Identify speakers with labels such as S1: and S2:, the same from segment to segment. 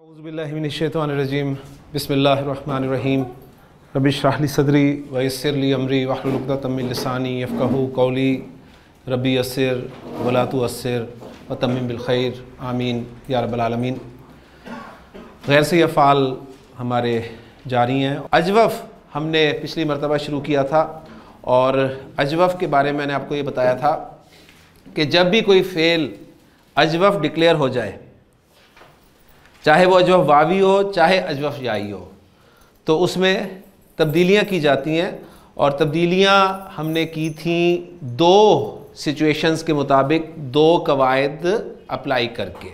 S1: अज़बिल्लिनशैतरजीम बसमीम रबिशराहली सदरी वसरली अमरी वाहदा तमिलसानी यफ़ू कौली रबी असर वलातु असर व तमिम बिलखैर आमीन या गैर से अफ़ाल हमारे जारी हैं अजवफ़ हमने पिछली मरतबा शुरू किया था और अजवफ़ के बारे में मैंने आपको ये बताया था कि जब भी कोई फ़ेल अजवफ़ डिक्लेयर हो जाए चाहे वो अजवफ वावी हो चाहे अजवफ याई हो तो उसमें तब्दीलियाँ की जाती हैं और तब्दीलियाँ हमने की थी दो सिचुएशंस के मुताबिक दो कवायद अप्लाई करके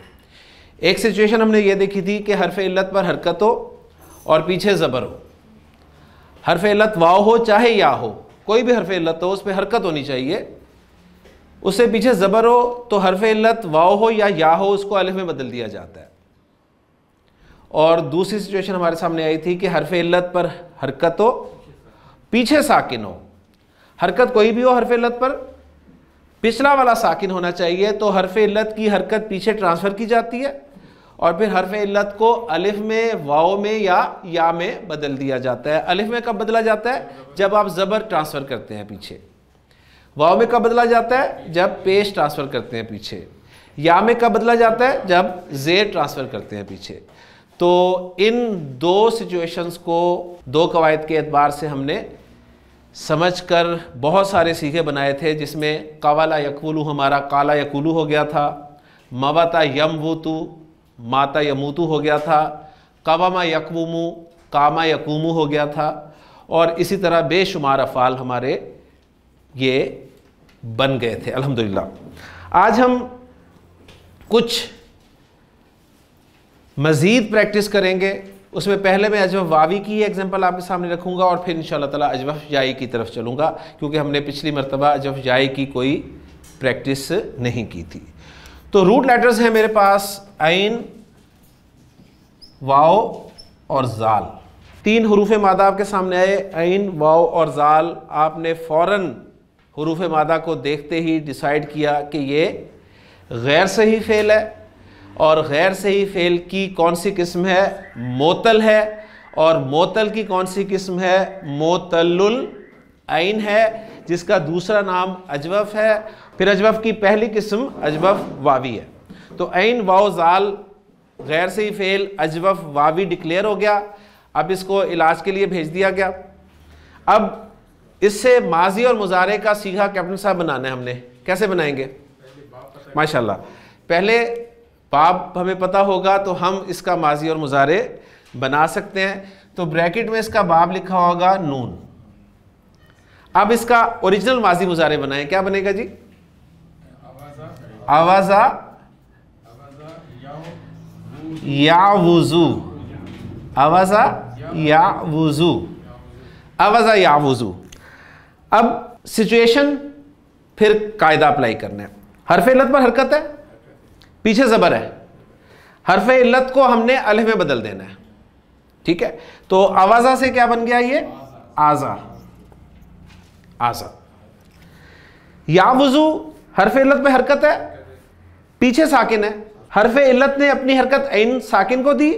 S1: एक सिचुएशन हमने ये देखी थी कि हरफ इल्लत पर हरकत हो और पीछे ज़बर हो हरफ इल्लत वाव हो चाहे या हो कोई भी हरफ इल्लत हो उस पर हरकत होनी चाहिए उससे पीछे ज़बर हो तो हरफ इल्लत वाव हो या या हो उसको अलिफ में बदल दिया जाता है और दूसरी सिचुएशन हमारे सामने आई थी कि हरफ इल्लत पर हरकत हो पीछे साकिन हो हरकत कोई भी हो हरफ इल्लत पर पिछला वाला साकिन होना चाहिए तो हरफ इल्लत की हरकत पीछे ट्रांसफ़र की जाती है और फिर हरफ इल्लत को अलिफ में वाओ में या या में बदल दिया जाता है अलिफ में कब बदला जाता है जब आप ज़बर ट्रांसफ़र करते हैं पीछे वाओ में कब बदला जाता है जब पेश ट्रांसफ़र करते हैं पीछे या में कब बदला जाता है जब जेर ट्रांसफ़र करते हैं पीछे तो इन दो सिचुएशंस को दो कवायद के अतबार से हमने समझ कर बहुत सारे सीखे बनाए थे जिसमें कवाला यकूलू हमारा काला यकुलू हो गया था मवाता यमवूतु माता यमूतु हो गया था कवामा यकवमू कामा यकूमू हो गया था और इसी तरह बेशुमार अफ़ाल हमारे ये बन गए थे अल्हम्दुलिल्लाह आज हम कुछ मज़ीद प्रैक्टिस करेंगे उसमें पहले मैं अजवा वावी की एग्जांपल आपके सामने रखूँगा और फिर इन ताला अजवफ जाई की तरफ चलूंगा क्योंकि हमने पिछली मरतबा अजवफ जाई की कोई प्रैक्टिस नहीं की थी तो रूट लेटर्स हैं मेरे पास आइन वाओ और ज़ाल तीन हरूफ मादा आपके सामने आए आइन वाओ और ज़ाल आपने फ़ौर हरूफ मादा को देखते ही डिसाइड किया कि ये गैर सही फेल है और गैर सही फ़ेल की कौन सी किस्म है मोतल है और मोतल की कौन सी किस्म है मोतलुल आइन है जिसका दूसरा नाम अजवफ है फिर अजवफ की पहली किस्म अजवफ वावी है तो ऐन वाओ जाल गैर सही फ़ेल अजवफ वावी डिक्लेयर हो गया अब इसको इलाज के लिए भेज दिया गया अब इससे माजी और मुजारे का सीधा कैप्टन साहब बनाना है हमने कैसे बनाएंगे माशाल्लाह पहले बाप हमें पता होगा तो हम इसका माजी और मुजारे बना सकते हैं तो ब्रैकेट में इसका बाप लिखा होगा नून अब इसका ओरिजिनल माजी मुजारे बनाए क्या बनेगा जी आवाजा या वजू आवाजा या वजू आवाजा या वजू अब सिचुएशन फिर कायदा अप्लाई करना है हर लत पर हरकत है पीछे ज़बर है हरफ इल्लत को हमने अलह में बदल देना है ठीक है तो आवाज़ा से क्या बन गया ये आज़ा आज़ा या वजू हरफ इल्लत में हरकत है पीछे साकिन है हरफ इल्लत ने अपनी हरकत इन साकिन को दी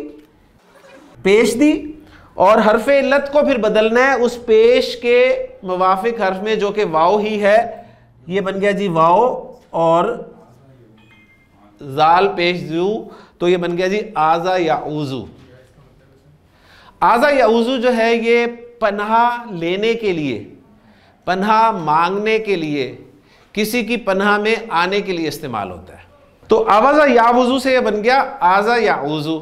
S1: पेश दी और हरफ इल्लत को फिर बदलना है उस पेश के मुवाफिक हरफ में जो कि वाओ ही है ये बन गया जी वाओ और जाल पेश जू तो ये बन गया जी आज़ा या उज़ू आज़ा या उज़ू जो है ये पन्हा लेने के लिए पन्हा मांगने के लिए किसी की पन्हा में आने के लिए इस्तेमाल होता है तो आवाज़ा या वज़ू से यह बन गया आज़ा या उज़ू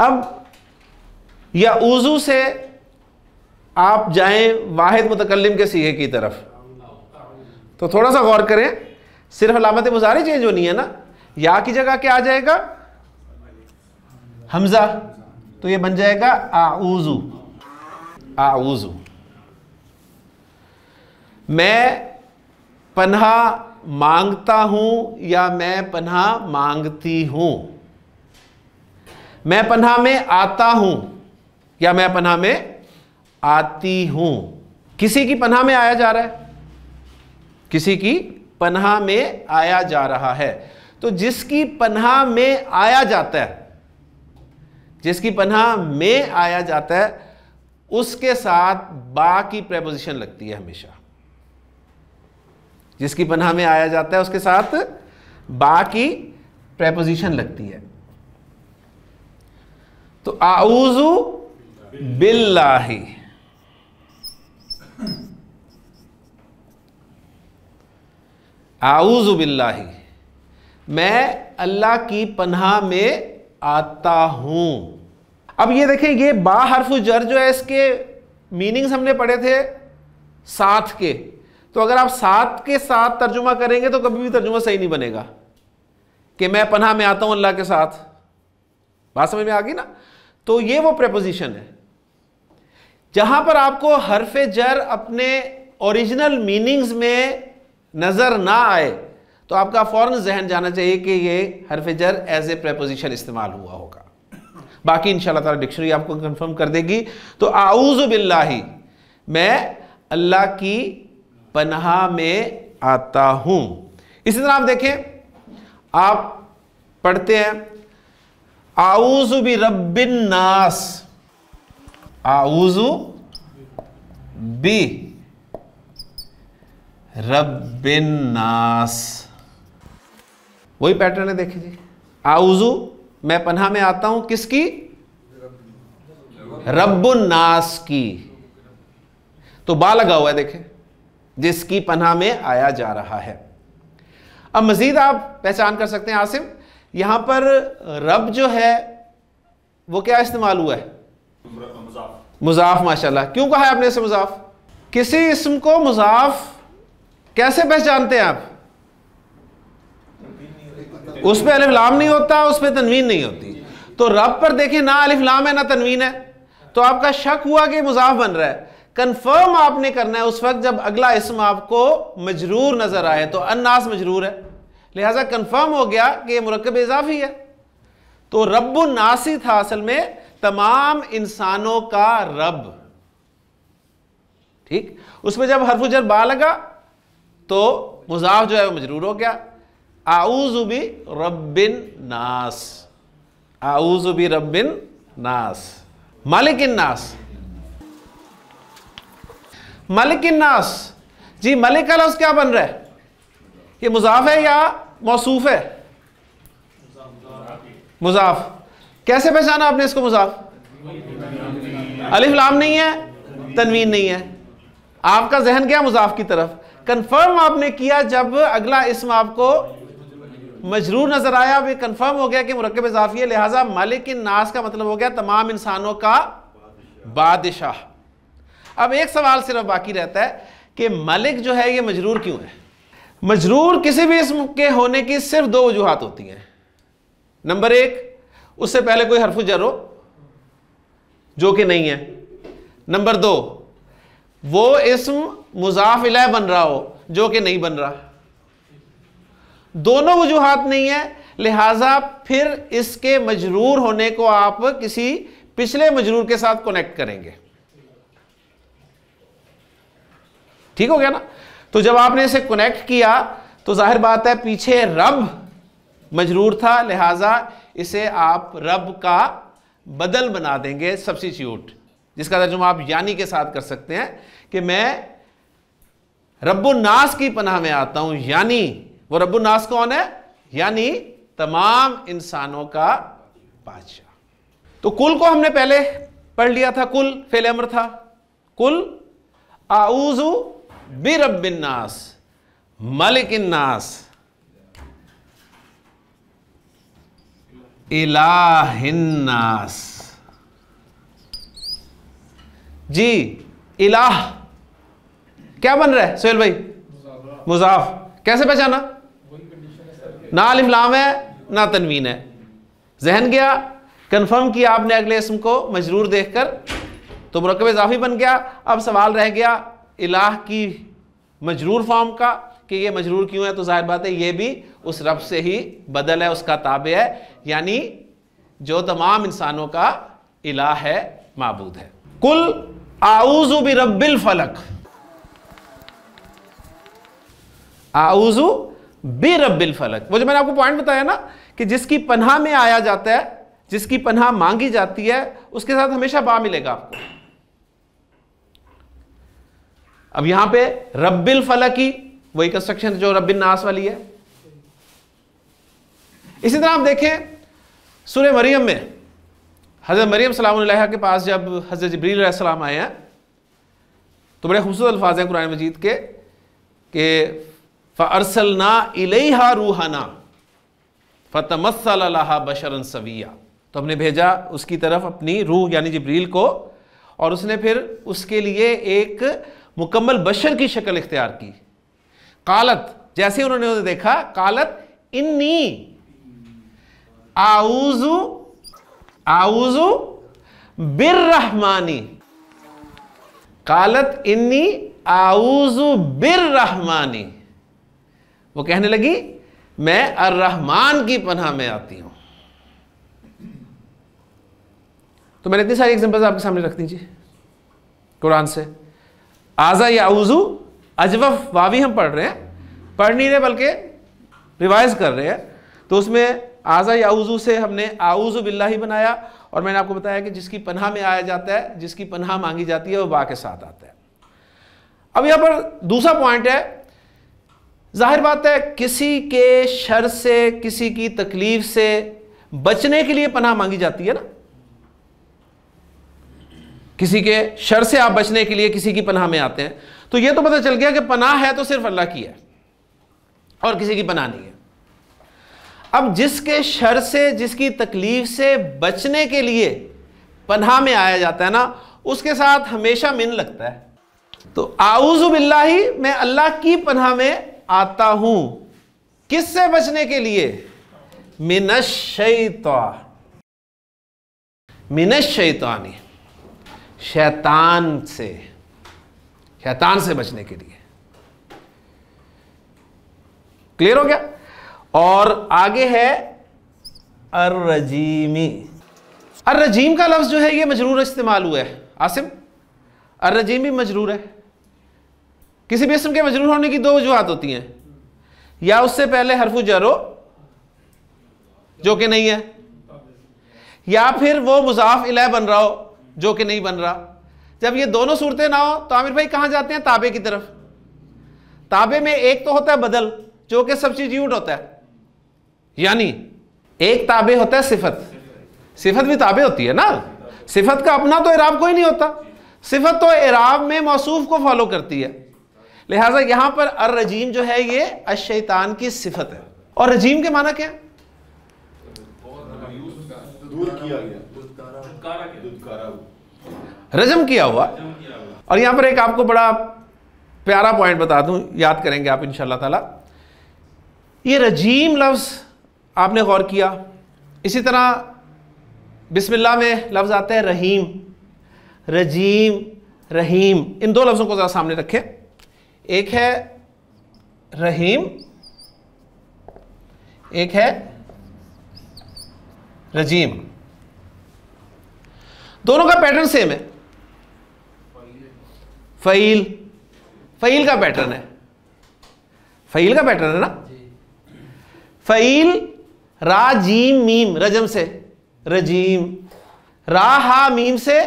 S1: अब या उज़ू से आप जाएं वाहिद मुतकलम के सीहे की तरफ तो थोड़ा सा गौर करें सिर्फ अलामत मुजारे चेंज होनी है ना या की जगह क्या आ जाएगा हमजा तो ये बन जाएगा आऊजू आऊजू मैं पन्हा मांगता हूं या मैं पन्हा मांगती हूं मैं पन्हा में आता हूं या मैं पन्हा में आती हूं किसी की पन्हा में आया जा रहा है किसी की पन्हा में आया जा रहा है तो जिसकी पन्हा में आया जाता है जिसकी पन्हा में आया जाता है उसके साथ बा की प्रेपोजिशन लगती है हमेशा जिसकी पन्हा में आया जाता है उसके साथ बा की प्रेपोजिशन लगती है तो आउजू बिल्लाही आऊज़ुबिल्लाही मैं अल्लाह की पन्हा में आता हूँ अब ये देखें ये बा हरफ जर जो है इसके मीनिंग्स हमने पढ़े थे साथ के तो अगर आप साथ के साथ तर्जुमा करेंगे तो कभी भी तर्जुमा सही नहीं बनेगा कि मैं पन्हा में आता हूँ अल्लाह के साथ बात समझ में आ गई ना तो ये वो प्रपोजिशन है जहाँ पर आपको हरफ जर अपने ओरिजिनल मीनिंग्स में नज़र ना आए तो आपका फ़ौर जहन जाना चाहिए कि ये हरफ जर एज ए प्रपोजिशन इस्तेमाल हुआ होगा बाकी इन ताला डिक्शनरी आपको कंफर्म कर देगी तो आऊज़ बिल्ला मैं अल्लाह की पनहा में आता हूँ इसी तरह आप देखें आप पढ़ते हैं आऊज़ भी रबिन नास आऊज़ बी रबिनास वही पैटर्न है देखिए जी आउजू मैं पन्हा में आता हूं किसकी रब्बुन्नास की तो बा लगा हुआ है देखे जिसकी पन्हा में आया जा रहा है अब मजीद आप पहचान कर सकते हैं आसिम यहां पर रब जो है वो क्या इस्तेमाल हुआ है मुजाफ माशाल्लाह क्यों कहा है आपने इसे मुजाफ किसी इसम को मुजाफ कैसे पहचानते हैं आप उस पर अलिफ लाम नहीं होता उस पर तनवीन नहीं होती तो रब पर देखे ना अलिफ लाम है ना तनवीन है तो आपका शक हुआ कि मुजाफ बन रहा है कंफर्म आपने करना है उस वक्त जब अगला इसम आपको मजरूर नजर आए तो अन्नास मजरूर है लिहाजा कंफर्म हो गया कि यह मरकब इजाफी है तो रब नासी था असल में तमाम इंसानों का रब ठीक उसमें जब हरफुजर बा लगा तो मुजाफ जो है वो मजरूर हो गया आऊजुबी रबिन नास आऊजुबी रबिन नास मालिक नास मलिक नास जी मलिक का लफ्ज़ क्या बन रहा है ये मुजाफ है या मौसूफ है मुजाफ कैसे पहचाना आपने इसको मुजाफ अलिफ लाम नहीं है तनवीन नहीं है आपका जहन क्या मुजाफ की तरफ कंफर्म आपने किया जब अगला इसम आपको मजरूर नजर आया अब कंफर्म हो गया कि मुरकब इजाफी है लिहाजा मालिक नास का मतलब हो गया तमाम इंसानों का बादशाह अब एक सवाल सिर्फ बाकी रहता है कि मलिक जो है ये मजरूर क्यों है मजरूर किसी भी इसम के होने की सिर्फ दो वजूहत होती हैं नंबर एक उससे पहले कोई हरफ जर हो जो कि नहीं है नंबर दो वो इसम मुजाफ इलाह बन रहा हो जो कि नहीं बन रहा दोनों वजूहत नहीं है लिहाजा फिर इसके मजरूर होने को आप किसी पिछले मजरूर के साथ कनेक्ट करेंगे ठीक हो गया ना तो जब आपने इसे कनेक्ट किया तो जाहिर बात है पीछे रब मजरूर था लिहाजा इसे आप रब का बदल बना देंगे सब्सिट्यूट जिसका तर्जुमा आप यानी के साथ कर सकते हैं कि मैं रब्बुलनास की पनाह में आता हूं यानी वो रब्बुलनास कौन है यानी तमाम इंसानों का बादशाह तो कुल को हमने पहले पढ़ लिया था कुल फेल अमर था कुल आऊजू बिरबिन्नास मलिकन्नास इलाहिन्नास जी इलाह क्या बन रहा है सोहेल भाई मुजाफ कैसे पहचाना ना इमलाम है ना तनवीन है जहन गया कन्फर्म किया आपने अगले इसम को मजरूर देख कर तो मरकब इजाफी बन गया अब सवाल रह गया इलाह की मजरूर फॉर्म का कि ये मजरूर क्यों है तो जाहिर बात है ये भी उस रब से ही बदल है उसका ताबे है यानी जो तमाम इंसानों का इलाह है मबूद है कुल आउजू भी रबिल फलक आउजू बे रबिल फलक वो जो मैंने आपको पॉइंट बताया ना कि जिसकी पन्हा में आया जाता है जिसकी पन्हा मांगी जाती है उसके साथ हमेशा बा मिलेगा आपको अब यहां पे फलक ही वही कंस्ट्रक्शन जो रबिन नास वाली है इसी तरह आप देखें सूर्य मरियम में हज़रत मरियम सलाम के पास जब हज़रत जबरी आए हैं तो बड़े खूबसूरत अल्फाज हैं कुरान मजीद के फ़रसलना इलेहा रूहाना फतमसल बशरन सविया तो हमने भेजा उसकी तरफ अपनी रूह यानी जबरील को और उसने फिर उसके लिए एक मुकम्मल बशर की शक्ल इख्तियार की कालत जैसे उन्होंने देखा कालत इन्नी आउजू आउजू बिर रहमानी कालत इन्नी आउजू बिर रहमानी वो कहने लगी मैं अर रहमान की पनाह में आती हूं तो मैंने इतनी सारी एग्जाम्पल्स आपके सामने रख दीजिए कुरान से आज़ा या उज़ू अजवफ वावी हम पढ़ रहे हैं पढ़ नहीं रहे बल्कि रिवाइज कर रहे हैं तो उसमें आज़ा या उज़ू से हमने आउज़ु बिल्ला ही बनाया और मैंने आपको बताया कि जिसकी पनाह में आया जाता है जिसकी पनाह मांगी जाती है वह वाह के साथ आता है अब यहां पर दूसरा पॉइंट है जाहिर बात है किसी के शर से किसी की तकलीफ से बचने के लिए पनाह मांगी जाती है ना किसी के शर से आप बचने के लिए किसी की पनाह में आते हैं तो यह तो पता चल गया कि पनाह है तो सिर्फ अल्लाह की है और किसी की पनाह नहीं है अब जिसके शर से जिसकी तकलीफ से बचने के लिए पनाह में आया जाता है ना उसके साथ हमेशा मिन लगता है तो आउज़ ही मैं अल्लाह की पनाह में आता हूं किससे बचने के लिए मिनशैता मिनशैतानी शैतान से शैतान से बचने के लिए क्लियर हो गया और आगे है अर्रजीमी अर्रजीम का लफ्ज़ जो है ये मजरूर इस्तेमाल हुआ है आसिम अर्रजीमी मजरूर है किसी भी इसम के मजरूर होने की दो वजूहत होती हैं या उससे पहले हरफू जरो जो कि नहीं है या फिर वो मुजाफ इला बन रहा हो जो कि नहीं बन रहा जब ये दोनों सूरतें ना हो तो आमिर भाई कहां जाते हैं ताबे की तरफ ताबे में एक तो होता है बदल जो कि सब चीज यूट होता है यानी एक ताबे होता है सिफत सिफत भी ताबे होती है ना सिफत का अपना तो इराब कोई नहीं होता सिफत तो इराब में मौसूफ को फॉलो करती है लिहाजा यहां पर अर रजीम जो है ये अशैतान की सिफत है और रजीम के माना क्या रजम किया हुआ और यहां पर एक आपको बड़ा प्यारा पॉइंट बता दूं याद करेंगे आप इन ताला ये रजीम लफ्ज़ आपने गौर किया इसी तरह बिस्मिल्लाह में लफ्ज़ आते हैं रहीम रजीम रहीम इन दो लफ्ज़ों को ज़रा सामने रखें एक है रहीम एक है रजीम दोनों का पैटर्न सेम है फ़ैल फहील का पैटर्न है फहील का पैटर्न है ना फ़ैल राजीम मीम रजम से रजीम रा हा मीम से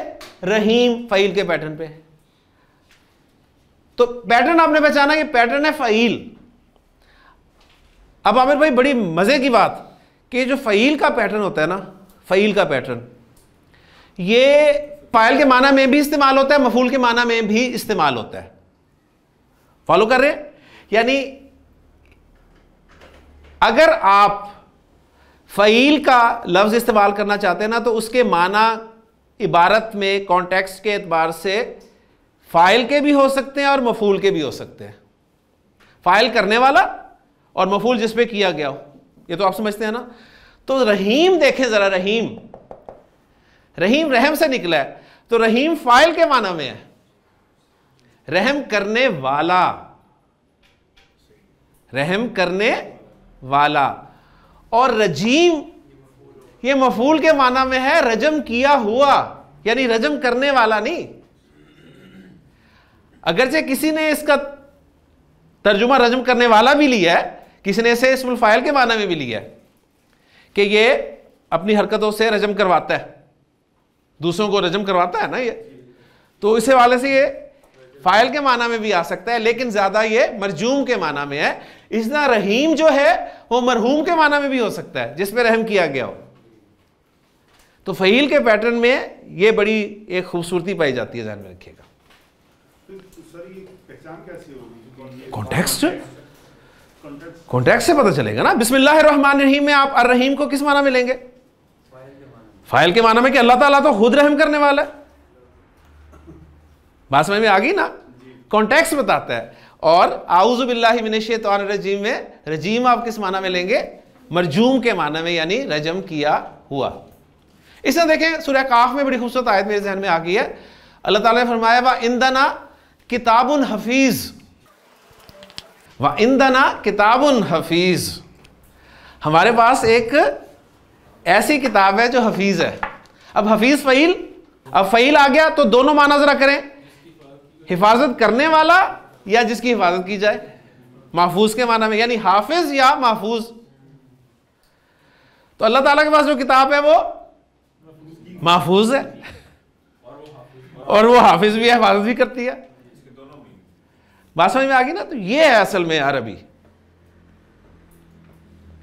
S1: रहीम फहील के पैटर्न पे है तो पैटर्न आपने पहचाना कि पैटर्न है फ़ील अब आमिर भाई बड़ी मज़े की बात कि जो फ़ील का पैटर्न होता है ना फ़ील का पैटर्न ये फाइल के माना में भी इस्तेमाल होता है मफूल के माना में भी इस्तेमाल होता है फॉलो कर रहे हैं यानी अगर आप फ़ील का लफ्ज़ इस्तेमाल करना चाहते हैं ना तो उसके माना इबारत में कॉन्टेक्स्ट के एतबार से फाइल के भी हो सकते हैं और मफूल के भी हो सकते हैं फाइल करने वाला और मफूल जिसपे किया गया हो ये तो आप समझते हैं ना तो रहीम देखें जरा रहीम रहीम रहम से निकला है तो रहीम फाइल के माना में है रहम करने वाला रहम करने वाला और रजीम ये मफूल के माना में है रजम किया हुआ यानी रजम करने वाला नहीं अगरचे किसी ने इसका तर्जुमा रजम करने वाला भी लिया है किसी ने इसे इसमुल फायल के माना में भी लिया है कि ये अपनी हरकतों से रजम करवाता है दूसरों को रजम करवाता है ना ये तो इसे वाले से ये फाइल के माना में भी आ सकता है लेकिन ज्यादा ये मरजूम के माना में है इसना रहीम जो है वो मरहूम के माना में भी हो सकता है जिसमें रहम किया गया हो तो फ़हील के पैटर्न में ये बड़ी एक खूबसूरती पाई जाती है ध्यान में रखिएगा कॉन्टेक्स्ट कॉन्टेक्स्ट से पता चलेगा ना बिस्मिल्लाह रहमान रहीम में आप अर रहीम को किस माना में लेंगे फाइल के माना में कि अल्लाह ताला तो खुद रहम करने वाला है बात समझ में आ गई ना कॉन्टेक्स बताता है और आउजुबिल्लाशैतान रजीम में रजीम आप किस माना में लेंगे मरजूम के माना में यानी रजम किया हुआ इसमें देखें सूर्य काफ में बड़ी खूबसूरत आयत मेरे जहन में आ गई है अल्लाह ताला ने फरमाया वा इंदना किताबुल हफीज़ व इंदना किताबुन हफीज़ हमारे पास एक ऐसी किताब है जो हफीज़ है अब हफीज़ फ़ैल अब फ़ैल आ गया तो दोनों माना ज़रा करें हिफाजत करने वाला या जिसकी हिफाजत की जाए महफूज के माना में यानी हाफिज या महफूज तो अल्लाह ताला के पास जो किताब है वो महफूज है और वो हाफिज भी है हिफाजत भी करती है बात समझ में आ गई ना तो ये है असल में अरबी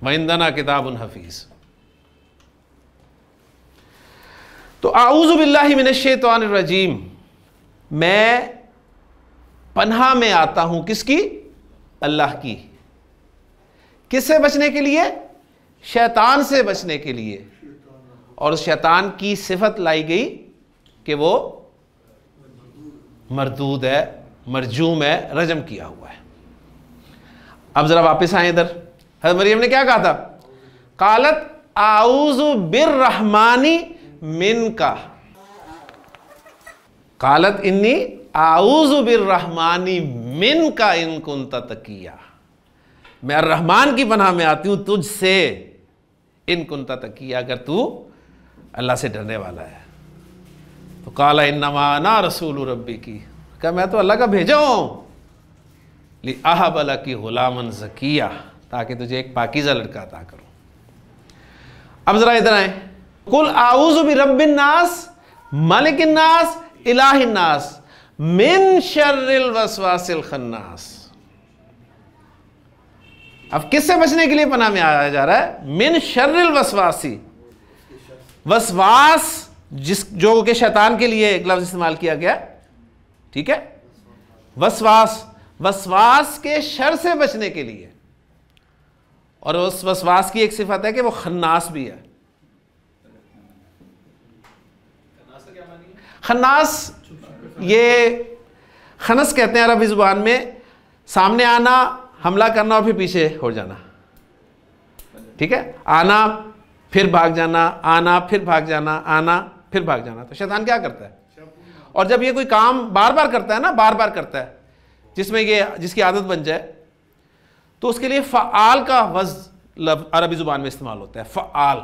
S1: महिंदना किताब उन हफीज तो आऊज़बिल्लामिन रजीम मैं पन्हा में आता हूं किसकी अल्लाह की किससे बचने के लिए शैतान से बचने के लिए और शैतान की सिफत लाई गई कि वो मरदूद है मरजूम है रजम किया हुआ है अब ज़रा वापस आए इधर हजरत मरियम ने क्या कहा था कालत आउज बिर रहमानी मिन का कालत इन्नी आउज बिर रहमानी मिन का इनकुन तकिया मैं रहमान की पनाह में आती हूं तुझसे इन कुंता तकिया अगर तू अल्लाह से डरने वाला है तो काला इन्नमाना रसूल रब्बी की का मैं तो अल्लाह का भेजा हूँ ली आहब अला की गुलामन जकिया ताकि तुझे एक पाकिज़ा लड़का अदा करो अब ज़रा इधर आए कुल आउज़ भी रबिन नास मलिक नास इलाहिनास मिन शर्रिल वसवासिल खन्नास अब किससे बचने के लिए पना में आया जा रहा है मिन शर्रिल वसवासी वसवास जिस जो कि शैतान के लिए एक लफ्ज़ इस्तेमाल किया गया ठीक है वसवास वसवास के शर से बचने के लिए और उस वसवास की एक सिफत है कि वो खन्नास भी है खन्नास ये खनस कहते हैं अरबी ज़ुबान में सामने आना हमला करना और फिर पीछे हो जाना ठीक है आना फिर भाग जाना आना फिर भाग जाना आना फिर भाग जाना तो शैतान क्या करता है और जब ये कोई काम बार बार करता है ना बार बार करता है जिसमें ये जिसकी आदत बन जाए तो उसके लिए फ़ाल का वज अरबी ज़ुबान में इस्तेमाल होता है फ़ाल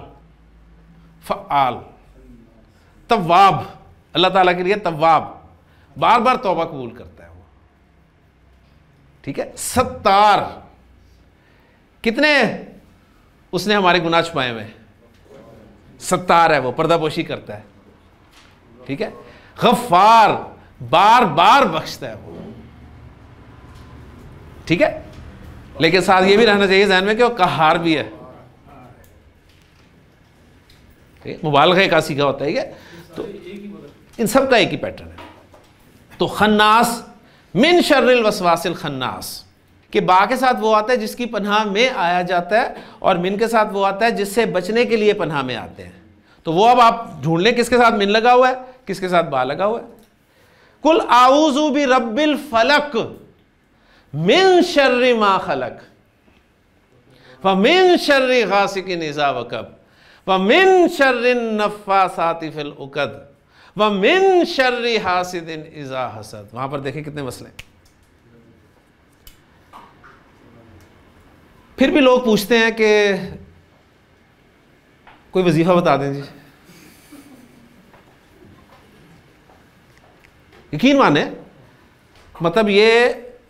S1: फ़ाल तवाब अल्लाह ताला के लिए तवाब बार बार तौबा कबूल करता है वो ठीक है सत्तार कितने उसने हमारे गुनाह छुपाए हुए सत्तार है वो पर्दापोशी करता है ठीक है गफार बार बार बख्शता है वो ठीक है लेकिन साथ ये भी रहना चाहिए जहन में कि वो कहार भी है मुबालगा का सीखा होता है क्या तो इन सब का एक ही पैटर्न है तो खन्नास मिन शर्रिल वसवासिल खन्नास कि बा के साथ वो आता है जिसकी पनाह में आया जाता है और मिन के साथ वो आता है जिससे बचने के लिए पनाह में आते हैं तो वो अब आप ढूंढ लें किसके साथ मिन लगा हुआ है किसके साथ बा लगा हुआ है कुल आउजू भी रबिल फलक मिन शर्री मा खलक व मिन शर्री गासिक निज़ा वकब व मिन शर्रिन नफ़ा सातिफिल उकद व मिन शर्री हासिदिन इज़ा हसद वहां पर देखिए कितने मसले फिर भी लोग पूछते हैं कि कोई वजीफ़ा बता दें जी यकीन माने मतलब ये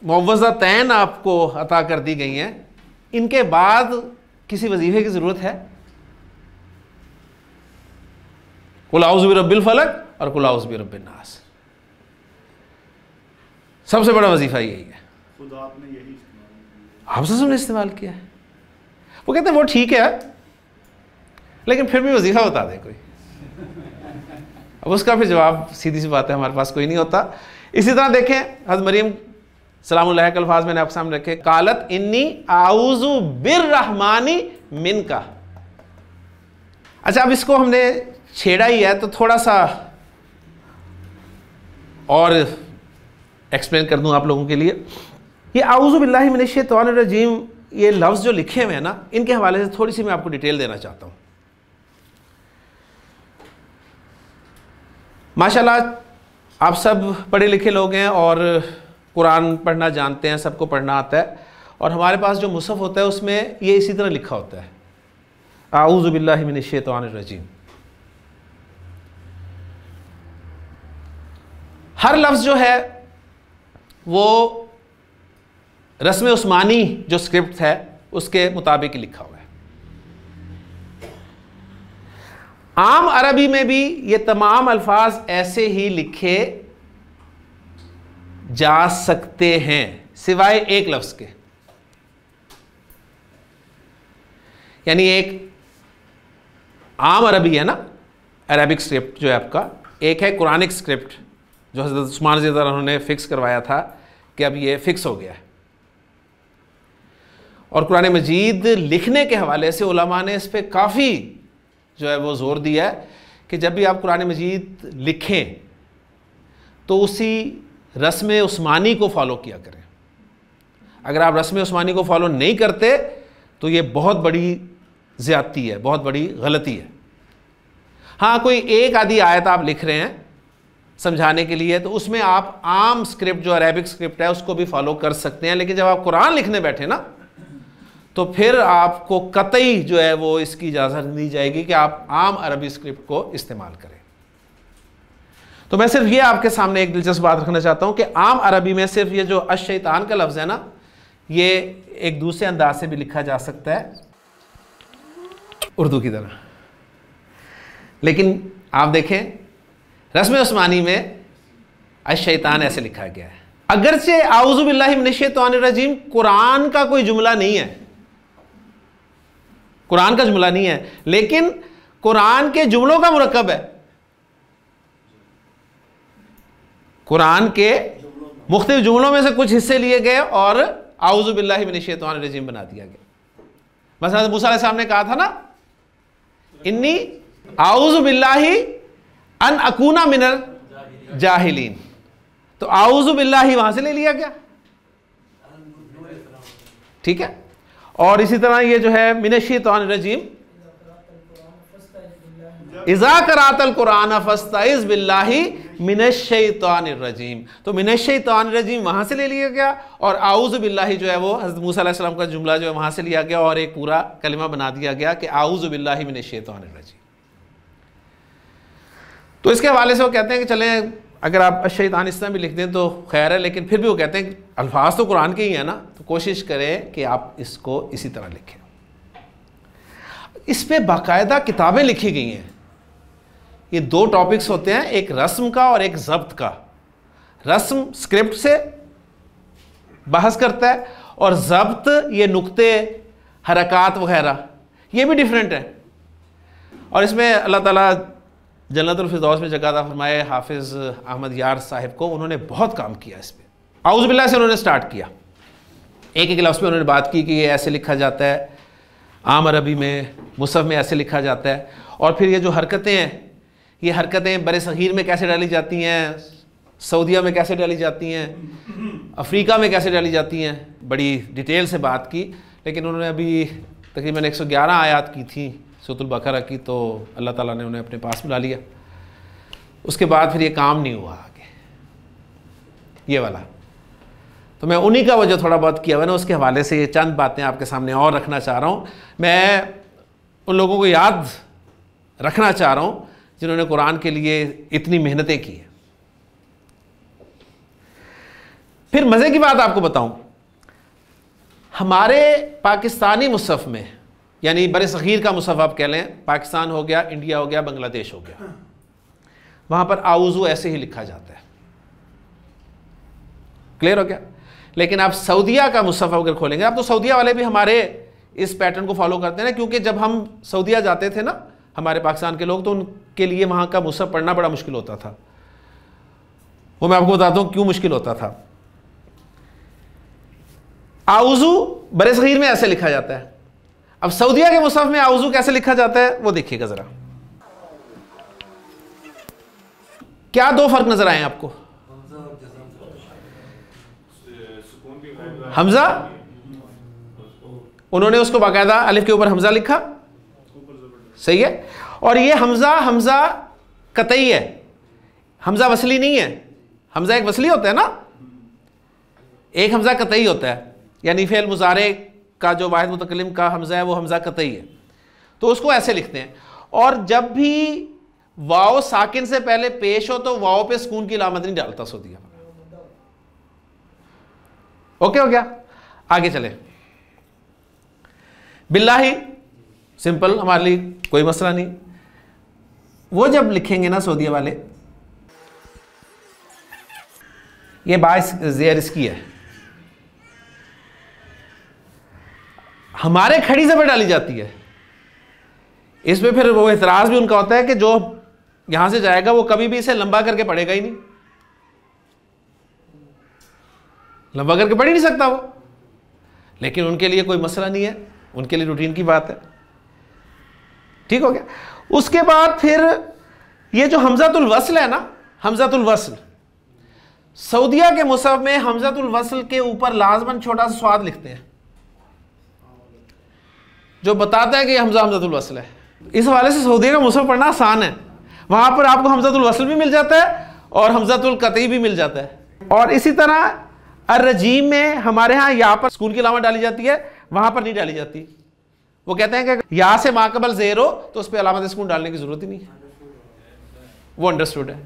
S1: मुवज़ा तैन आपको अता कर दी गई हैं इनके बाद किसी वजीफे की ज़रूरत है कुलाउज़ भी रब्बिल फलक और कुलाउज़ भी रब्बिल नास सबसे बड़ा वजीफ़ा यही है आपसे आपने यही आप इस्तेमाल किया है वो कहते हैं वो ठीक है लेकिन फिर भी वजीफ़ा बता दें कोई अब उसका फिर जवाब सीधी सी बात है हमारे पास कोई नहीं होता इसी तरह देखें हज मरीम सलाम के अल्फाज मैंने आपके सामने रखे कालत इन्नी आउजू बिर रहमानी मिन का अच्छा अब इसको हमने छेड़ा ही है तो थोड़ा सा और एक्सप्लेन कर दूं आप लोगों के लिए ये आउजु बिल्ला रजीम ये लफ्ज़ जो लिखे हुए हैं ना इनके हवाले से थोड़ी सी मैं आपको डिटेल देना चाहता हूँ माशाल्लाह आप सब पढ़े लिखे लोग हैं और कुरान पढ़ना जानते हैं सबको पढ़ना आता है और हमारे पास जो मुसफ़ होता है उसमें ये इसी तरह लिखा होता है आऊज़बिल्लाशैतवानरजीम हर लफ्ज़ जो है वो रस्म उस्मानी जो स्क्रिप्ट है उसके मुताबिक लिखा हुआ है आम अरबी में भी ये तमाम अल्फाज ऐसे ही लिखे जा सकते हैं सिवाय एक लफ्ज़ के यानी एक आम अरबी है ना अरबिक स्क्रिप्ट जो है आपका एक है कुरानिक स्क्रिप्ट जो हजरत उस्मान जदा उन्होंने फिक्स करवाया था कि अब ये फिक्स हो गया है और कुरान मजीद लिखने के हवाले से उलमा ने इस पर काफ़ी जो है वो ज़ोर दिया है कि जब भी आप कुरान मजीद लिखें तो उसी रस्म उस्मानी को फॉलो किया करें अगर आप रस्म उस्मानी को फॉलो नहीं करते तो ये बहुत बड़ी ज़्यादती है बहुत बड़ी गलती है हाँ कोई एक आधी आयत आप लिख रहे हैं समझाने के लिए तो उसमें आप आम स्क्रिप्ट जो अरेबिक स्क्रिप्ट है उसको भी फॉलो कर सकते हैं लेकिन जब आप कुरान लिखने बैठे ना तो फिर आपको कतई जो है वो इसकी इजाज़त दी जाएगी कि आप आम अरबी स्क्रिप्ट को इस्तेमाल करें तो मैं सिर्फ ये आपके सामने एक दिलचस्प बात रखना चाहता हूं कि आम अरबी में सिर्फ ये जो अशैतान का लफ्ज़ है ना ये एक दूसरे अंदाज से भी लिखा जा सकता है उर्दू की तरह लेकिन आप देखें रस्म उस्मानी में अशैतान ऐसे लिखा गया है अगरचे रजीम कुरान का कोई जुमला नहीं है कुरान का जुमला नहीं है लेकिन कुरान के जुमलों का मुरकब है कुरान के मुख्त जुमलों में से कुछ हिस्से लिए गए और आउजुबिल्लाजीम बना दिया गया बस मूसा साहब ने कहा था ना इन्नी आउज़बिल्लाही अन अकूना मिनर जाहिलीन तो आउजुबिल्ला वहां से ले लिया गया ठीक है और इसी तरह ये जो है मिनशी तो रजीम इज़ा करातल कुरान फ़स्ताइज बिल्लाही मिनशान तो मिनशान रजीम से ले लिया गया और आउज़ बिल्लाही जो है वो हज़रत मूसा का जुमला जो है वहां से लिया गया और एक पूरा कलिमा बना दिया गया कि आउज़ बिल्लाही मिनशान तो इसके हवाले से वो कहते हैं कि चले अगर आप शैतान भी लिख दें तो खैर है लेकिन फिर भी वो कहते हैं अल्फाज तो कुरान के ही हैं ना तो कोशिश करें कि आप इसको इसी तरह लिखें इस पर बाकायदा किताबें लिखी गई हैं ये दो टॉपिक्स होते हैं एक रस्म का और एक जब्त का रस्म स्क्रिप्ट से बहस करता है और जब्त ये नुकते हरकत वगैरह ये भी डिफरेंट है और इसमें अल्लाह ताला जन्नतफरदौस में जगह फरमाए हाफिज़ अहमद यार साहब को उन्होंने बहुत काम किया इस पर आउज़बिल्ला से उन्होंने स्टार्ट किया एक एक लफ्ज़ में उन्होंने बात की कि ये ऐसे लिखा जाता है आम अरबी में मुसफ़ में ऐसे लिखा जाता है और फिर ये जो हरकतें हैं ये हरकतें बर सग़ीर में कैसे डाली जाती हैं सऊदिया में कैसे डाली जाती हैं अफ्रीका में कैसे डाली जाती हैं बड़ी डिटेल से बात की लेकिन उन्होंने अभी तकरीबन 111 आयात की थी बकरा की तो अल्लाह ताला ने उन्हें अपने पास बुला लिया उसके बाद फिर ये काम नहीं हुआ आगे ये वाला तो मैं उन्हीं का वजह थोड़ा बहुत किया हुआ ना उसके हवाले से ये चंद बातें आपके सामने और रखना चाह रहा हूँ मैं उन लोगों को याद रखना चाह रहा हूँ जिन्होंने कुरान के लिए इतनी मेहनतें की हैं फिर मज़े की बात आपको बताऊं हमारे पाकिस्तानी मुसफ़ में यानी बर सग़ीर का मुसफ़ आप कह लें पाकिस्तान हो गया इंडिया हो गया बांग्लादेश हो गया वहाँ पर आउज़ू ऐसे ही लिखा जाता है क्लियर हो गया लेकिन आप सऊदिया का मुसफ़ अगर खोलेंगे आप तो सऊदिया वाले भी हमारे इस पैटर्न को फॉलो करते हैं ना क्योंकि जब हम सऊदिया जाते थे ना हमारे पाकिस्तान के लोग तो उनके लिए वहाँ का मुसफ़ पढ़ना बड़ा मुश्किल होता था वो मैं आपको बताता हूँ क्यों मुश्किल होता था आउज़ू बर सग़ीर में ऐसे लिखा जाता है अब सऊदिया के मुसाफ में आउज़ू कैसे लिखा जाता है वो देखिएगा ज़रा क्या दो फर्क नज़र आए आपको हमजा उन्होंने उसको बाकायदा अलिफ के ऊपर हमजा लिखा सही है और ये हमजा हमजा कतई है हमजा वसली नहीं है हमजा एक वसली होता है ना एक हमजा कतई होता है यानी फेल मुजारे का जो वाद मुतकलम का हमज़ा है वो हमज़ा कतई है तो उसको ऐसे लिखते हैं और जब भी वाओ साकिन से पहले पेश हो तो वाओ पे सुकून की लामत नहीं डालता सोदिया ओके हो गया आगे चले बिल्ला ही सिंपल हमारे लिए कोई मसला नहीं वो जब लिखेंगे ना सोदिया वाले ये बाइस इसकी है हमारे खड़ी से पर डाली जाती है इसमें फिर वो एतराज़ भी उनका होता है कि जो यहां से जाएगा वो कभी भी इसे लंबा करके पढ़ेगा ही नहीं लंबा करके पढ़ ही नहीं सकता वो लेकिन उनके लिए कोई मसला नहीं है उनके लिए रूटीन की बात है ठीक हो गया उसके बाद फिर ये जो हमजातुल वसल है ना हमजातुल वसल सऊदिया के मुसफ़ में हमजातुल वसल के ऊपर लाजमन छोटा सा स्वाद लिखते हैं जो बताता है कि हमजा वसल है इस हवाले से सऊदी का मौसम पढ़ना आसान है वहाँ पर आपको वसल भी मिल जाता है और हमजतुल्कतई भी मिल जाता है और इसी तरह अर्रजीम में हमारे यहाँ यहाँ पर स्कूल की अलामत डाली जाती है वहाँ पर नहीं डाली जाती वो कहते हैं कि यहाँ से माकबल जेर हो तो उस पर अलामत स्कून डालने की ज़रूरत ही नहीं है वो अंडरस्टूड है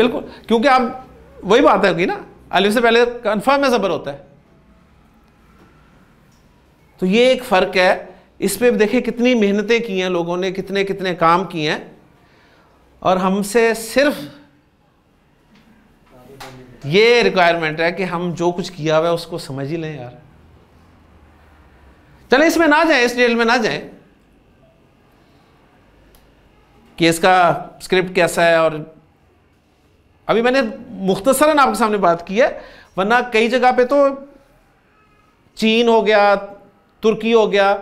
S1: बिल्कुल क्योंकि आप वही बात होगी ना अलिफ से पहले कन्फर्म है ज़बर होता है तो ये एक फ़र्क है इस पर देखें कितनी मेहनतें की हैं लोगों ने कितने कितने काम किए हैं और हमसे सिर्फ ये रिक्वायरमेंट है कि हम जो कुछ किया हुआ है उसको समझ ही लें यार चले इसमें ना जाए इस डिटेल में ना जाए कि इसका स्क्रिप्ट कैसा है और अभी मैंने मुख्तसरन आपके सामने बात की है वरना कई जगह पे तो चीन हो गया तुर्की हो गया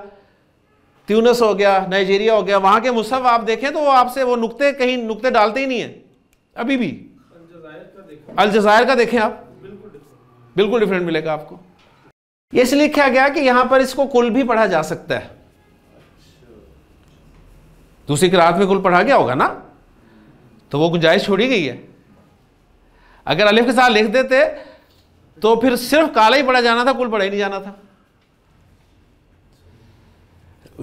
S1: त्यूनस हो गया नाइजीरिया हो गया वहां के मुसफ़ आप देखें तो वो आपसे वो नुकते कहीं नुकते डालते ही नहीं है अभी भी अलजायर का देखें आप बिल्कुल डिफरेंट मिलेगा आपको ये इसलिए लिखा गया कि यहां पर इसको कुल भी पढ़ा जा सकता है दूसरी किरात में कुल पढ़ा गया होगा ना तो वो गुंजाइश छोड़ी गई है अगर अलिफ के साथ लिख देते तो फिर सिर्फ काला ही पढ़ा जाना था कुल पढ़ा ही नहीं जाना था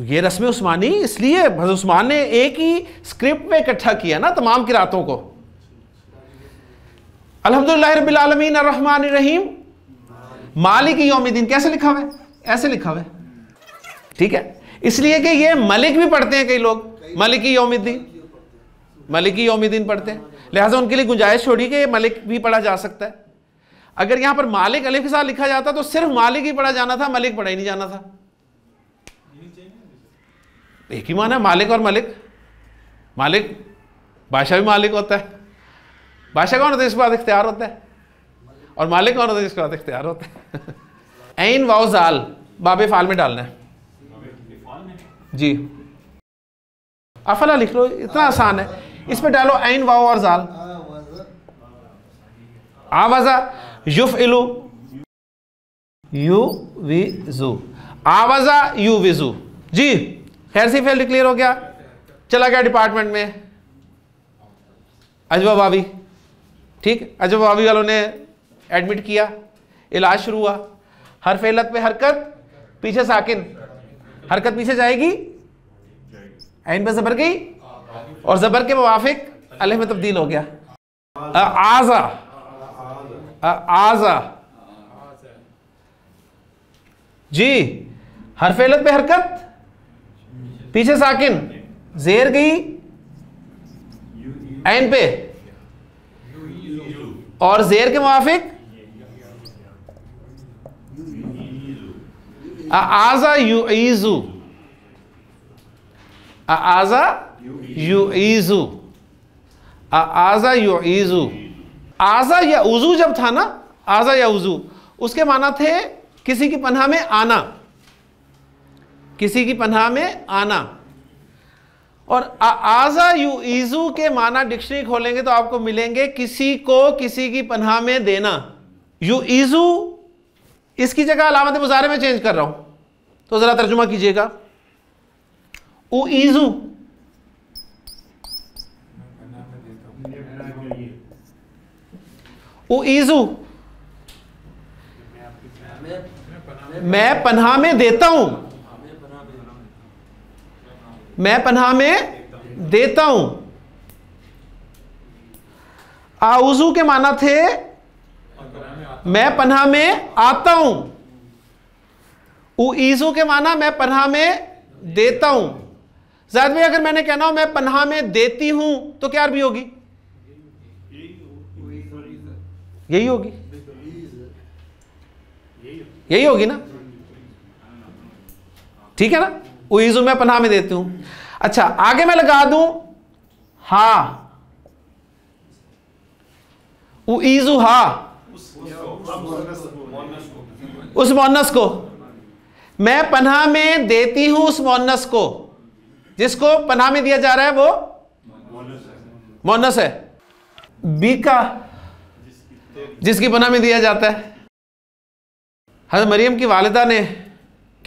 S1: ये रस्म उस्मानी इसलिए हजरत उस्मान ने एक ही स्क्रिप्ट में इकट्ठा किया ना तमाम किरातों को अलहमदिल्ला रबीआलमीन रहमान रहीम मालिक योमिदीन कैसे लिखा हुआ है ऐसे लिखा हुआ है ठीक है इसलिए कि ये मलिक भी पढ़ते हैं कई लोग मलिक योमिदीन मलिक योमिदीन पढ़ते हैं लिहाजा उनके लिए गुंजाइश छोड़ी कि मलिक भी पढ़ा जा सकता है अगर यहां पर मालिक अलिफ के साथ लिखा जाता तो सिर्फ मालिक ही पढ़ा जाना था मलिक पढ़ा ही नहीं जाना था एक ही माना मालिक और मलिक मालिक बादशाह भी मालिक होता है बादशाह कौन होता है इसके बाद इख्तियार होता है और मालिक कौन होता है जिसके बाद इख्तियार होता है ऐन वाउजाल बाबे फाल में डालना है जी अफला लिख लो इतना आसान है इस पर डालो ऐन वाओ और जाल आवाजा युफ इलू यू वी जू आवाजा यू जू जी हेयर सी फेल डिक्लेयर हो गया चला गया डिपार्टमेंट में अजवा भाभी ठीक अजवा भाभी वालों ने एडमिट किया इलाज शुरू हुआ हर फेलत पे हरकत पीछे साकिन हरकत पीछे जाएगी एन पे जबर गई और जबर के मुआफिक अलह में तब्दील हो गया आजा आजा जी हर फेलत पे हरकत पीछे साकिन जेर गई एन पे और जेर के मुआफिक आजा यू ईजू आजा यू ईजू आजा यू ईजू आजा या उजू जब था ना आजा या उजू उसके माना थे किसी की पन्हा में आना किसी की पनाह में आना और आज़ा यू ईजू के माना डिक्शनरी खोलेंगे तो आपको मिलेंगे किसी को किसी की पनाह में देना यू ईजू इसकी जगह अलामत मुजारे में चेंज कर रहा हूं तो ज़रा तर्जुमा कीजिएगा ईजू ऊ ईजू मैं पनाह में देता हूं मैं पनाह में देता हूं आउजू के माना थे मैं पनाह में आता हूं ईजू के माना मैं पनाह में देता हूं जाहिर भाई अगर मैंने कहना हो मैं पनाह में देती हूं तो क्या अरबी होगी यही होगी यही होगी ना ठीक है ना उइजु में पनाह में देती हूं अच्छा आगे मैं लगा दू हा उइजु हा उस मोनस को मैं पनाह में देती हूं उस मोनस को जिसको पनाह में दिया जा रहा है वो मोनस है बी का जिसकी पनाह में दिया जाता है हजरत मरियम की वालदा ने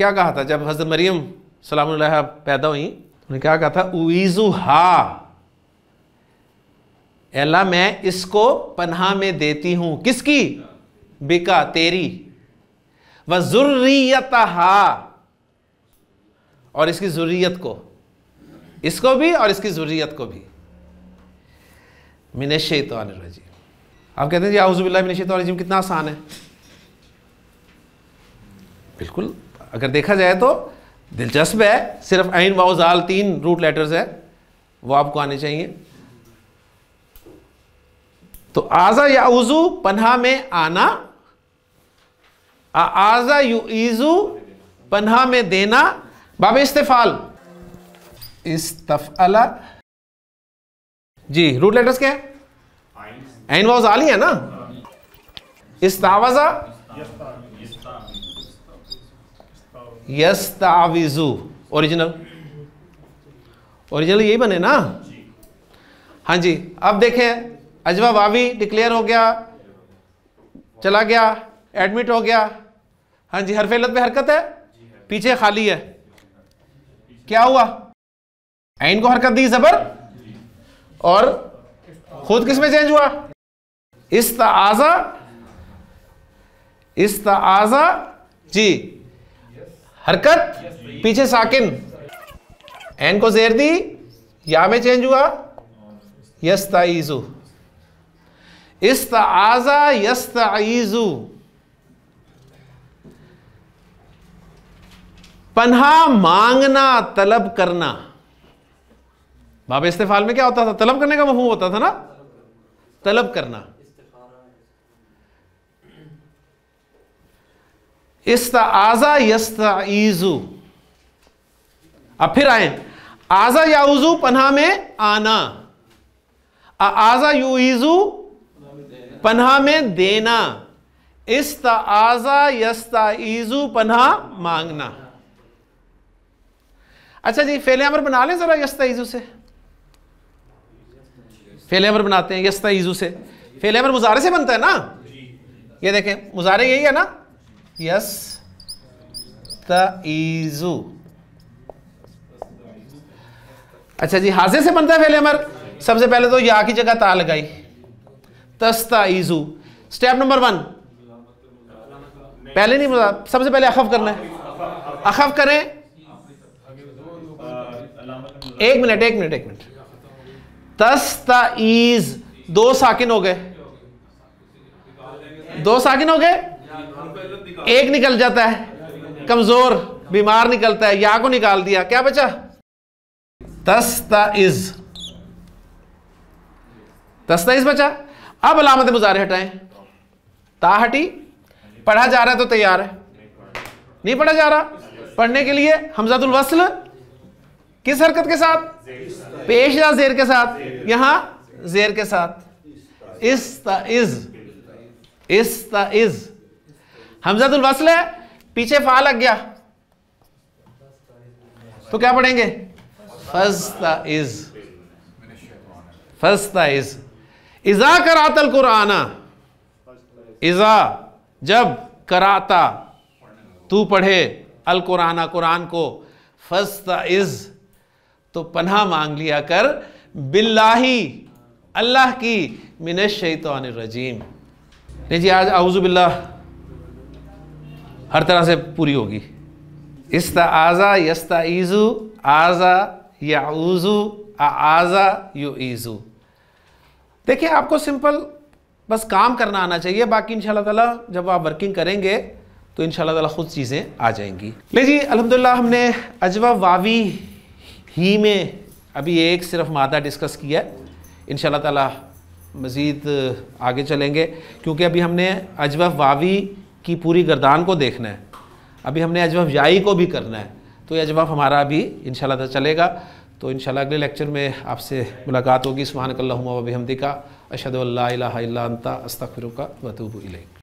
S1: क्या कहा था जब हजरत मरियम सलाम पैदा हुई उन्होंने क्या कहा था उइजू हा एला मैं इसको पन्हा में देती हूं किसकी बिका तेरी व जरूरीत हा और इसकी जरूरीत को इसको भी और इसकी जरूरीत को भी मिनेश रजी आप कहते हैं जी आउज़बिल्ला मिनेश कितना आसान है बिल्कुल अगर देखा जाए तो दिलचस्प है सिर्फ आइन वाउजाल तीन रूट लेटर्स है वो आपको आने चाहिए तो आजा या उजू पन्हा में आना आजा यू ईजू पन्हा में देना बाब इस्तफाल इस्तफला जी रूट लेटर्स क्या है आइन वाउजाल ही है ना इस्तावजा यस ताविजू ओरिजिनल ओरिजिनल यही बने ना हाँ जी अब देखें अजवा वावी डिक्लेयर हो गया चला गया एडमिट हो गया हाँ जी हर फेलत में हरकत है पीछे खाली है क्या हुआ आइन को हरकत दी जबर और खुद किस में चेंज हुआ इस ताजा इस जी हरकत पीछे साकिन एन को जेर दी या में चेंज हुआ यस्ताइजू इस्ताजा यस्ताइजू पन्हा मांगना तलब करना बाबा इस्तेफाल में क्या होता था तलब करने का मफहम होता था ना तलब करना इस्ता आजा यस्ता ईजू अब फिर आए आजा याउजू पन्हा में आना आजा यू ईजू पन्हा में देना इस्ता आजा यस्ता ईजू पन्हा मांगना अच्छा जी फेले अमर बना लें जरा यस्ता ईजू से फेले अमर बनाते हैं यस्ता ईजू से फेले अमर मुजारे से बनता है ना ये देखें मुजारे यही है ना यस्तईजु अच्छा जी हाजिर से बनता है पहले अमर सबसे पहले तो या की जगह ता लगाई तस्ता ईजू स्टेप नंबर वन पहले नहीं बता सबसे पहले अखफ करना है अखफ करें एक मिनट एक मिनट एक मिनट तस्ता ईज दो साकिन हो गए दो साकिन हो गए एक निकल जाता है कमजोर बीमार निकलता है या को निकाल दिया क्या बचा तस्ता इज तस्ता इज बचा अब अलामत मुजारे हटाएं ता हटी पढ़ा जा रहा है तो तैयार है नहीं पढ़ा जा रहा पढ़ने के लिए हमजादुल वसल किस हरकत के साथ पेश या जेर के साथ यहां जेर के साथ इस ता इज इस ता इज हमजातुल वसल है पीछे फा लग गया तो क्या पढ़ेंगे फस्ता इज फस्ता इज इजा करातल कुराना इजा जब कराता तू पढ़े अल कुराना कुरान को फस्ता इज तो पन्हा मांग लिया कर बिल्लाही अल्लाह की मिनश तो रजीम नहीं जी आज आउज़ुबिल्ला हर तरह से पूरी होगी इस्ता आज़ा यस्ता ईज़ू आज़ा या आ आज़ा यू ईज़ू देखिए आपको सिंपल बस काम करना आना चाहिए बाकी इन ताला जब आप वर्किंग करेंगे तो इन ताला खुद चीज़ें आ जाएंगी ले जी अलहमदिल्ला हमने अजवा वावी ही में अभी एक सिर्फ मादा डिस्कस किया इन ताला मज़ीद आगे चलेंगे क्योंकि अभी हमने अजवा वावी की पूरी गर्दान को देखना है अभी हमने अजवाफ याई को भी करना है तो ये अजवाफ हमारा अभी इन चलेगा तो इन अगले लेक्चर में आपसे मुलाकात होगी सुबहानकल्ला वबी हमदिका अशद अल्ला अस्तफ़िर का वतूब